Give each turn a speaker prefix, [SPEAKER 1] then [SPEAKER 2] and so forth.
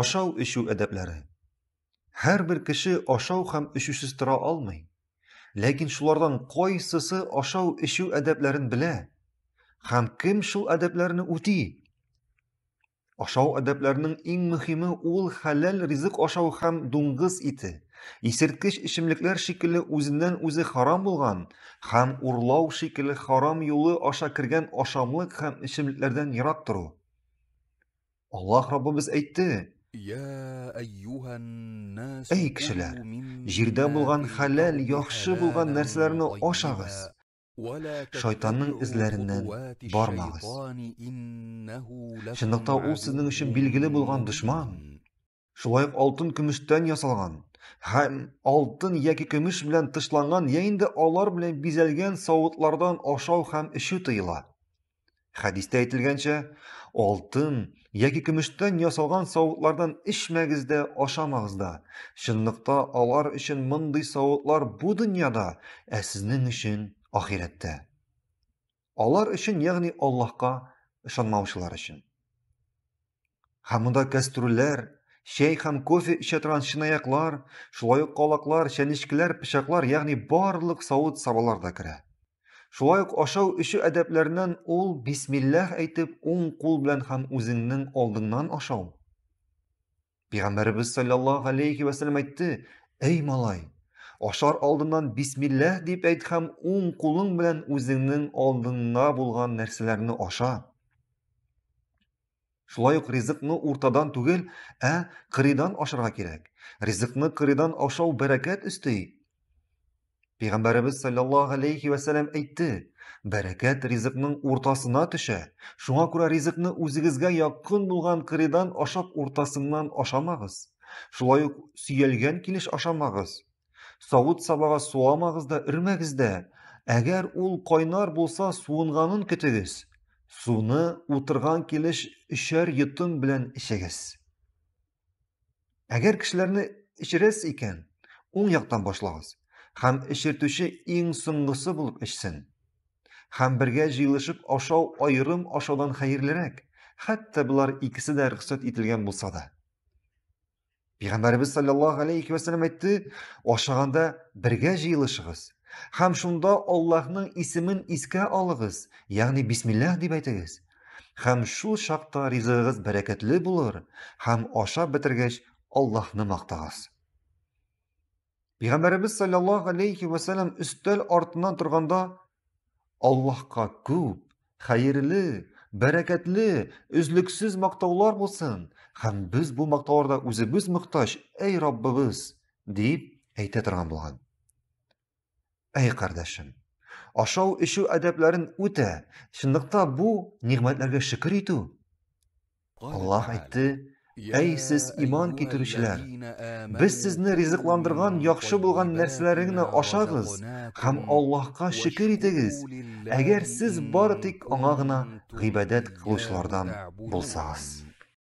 [SPEAKER 1] ашау ішу әдәпләре бер кеше ашау һәм ішусіз тора алмый ләкин шулардан кайсысы ашау ішу әдәпләрен белә һәм кем шул әдәпләрне үти ашау әдәпләренең иң мөһиме ул хәләл ризык ашау һәм дуңгыз ите исерткеч эчемлекләр шикелле үзеннән үзе харам булган һәм урлау шикелле харам юлы аша кергән ашамлык һәм эчемлекләрдән ерак тору аллаһ раббыбыз әйтте Әй кішілер, жерде болған халал, яхшы болған нәрселерні ашағыз. Шайтанның ізләрінен бармағыз. Шындықта ол сіздің үшін белгілі болған дұшман. Шулай алтын күмістен ясалған, һәм алтын яки көмеш белән тышланган я инде алар белән бизәлгән савытлардан ашау һәм үші тыйыла. Хәдистә әйтелгәнчә, алтын яки күмүштөн ясалған сауытлардан іш мәгізді, ашамагыз да алар үшін мұндай сауытлар бу дүйнөдө ә үшін үшін ахиретте алар үшін яғни Аллахқа ышанмаучылар үшін. һәм мында кәстүрләр кофе эчә торган чынаяклар шенішкілер ук яғни яғни барлық сауыт сабаларда сабалар да Шулай ук ашау эчү әдәпләреннән ул бисмиллаһ әйтеп уң кул белән һәм үзеңнең алдыңнан ашау. Пәйгамбәрбез саллаллаһу алейхи ва әйтте: малай, ашар алдыннан бисмиллаһ дип әйт һәм уң кулың белән үзеңнең алдыңда булган нәрсәләрне аша. Шулай ук ризыкны уртадан түгел, ә кыридан ашарга кирәк. Ризыкны кыридан ашау бәрәкәт өстей пайғамбарыбыз саллаллаху алейхи әйтті бәрәкәт ризықның ортасына төшә шуңа күрә ризықны үзегезгә якын болған кыридан ашап ортасыннан ашамағыз, шулай сүйелген сөйелгән ашамағыз, ашамагыз сабаға сабага суамагыз да өрмәгез дә әгәр ул кайнар болса суынганын көтегез суны утырган килеш өчәр йотым белән ишегез әгәр кешеләрне ичерәсез икән уң һәм ішіртуші иң соңғысы болып ішсін һәм бергә җыелышып ашау айрым ашаудан хәерлерәк хәтта бұлар икесе дә рөхсәт ителгән булса да пайғамбарыбыз саллаллаху алейхи вассалам әйтте ашағанда бергә җыелышығыз һәм шунда аллаһның исемен искә алығыз яғни бисмиллаһ дип әйтегез һәм шул шакта ризығыгыз бәрәкәтле булыр һәм ашап бетергәч аллаһны мактагыз пайғамбарымыз саллаллаху алейхи артынан тұрғанда аллахқа көп хайырлы бәрәкәтлі үзліксіз мақтаулар болсын һәм біз бұл мақтауларда өзіміз мұқтаж әй раббыбыз деп әйтә тұрған болған әй қардәшім ашау ішу әдәпләрін үтә шындықта бұл нығмәтләргә шүкір ету аллаһ әйтте Әй сіз иман кетірушілер, біз сізні ризықландырған яқшы болған нәрсәләреңне ашағыз, һәм аллаһқа шүкір итегез, әгәр сіз бары тек аңа гына гыйбадәт кылучылардан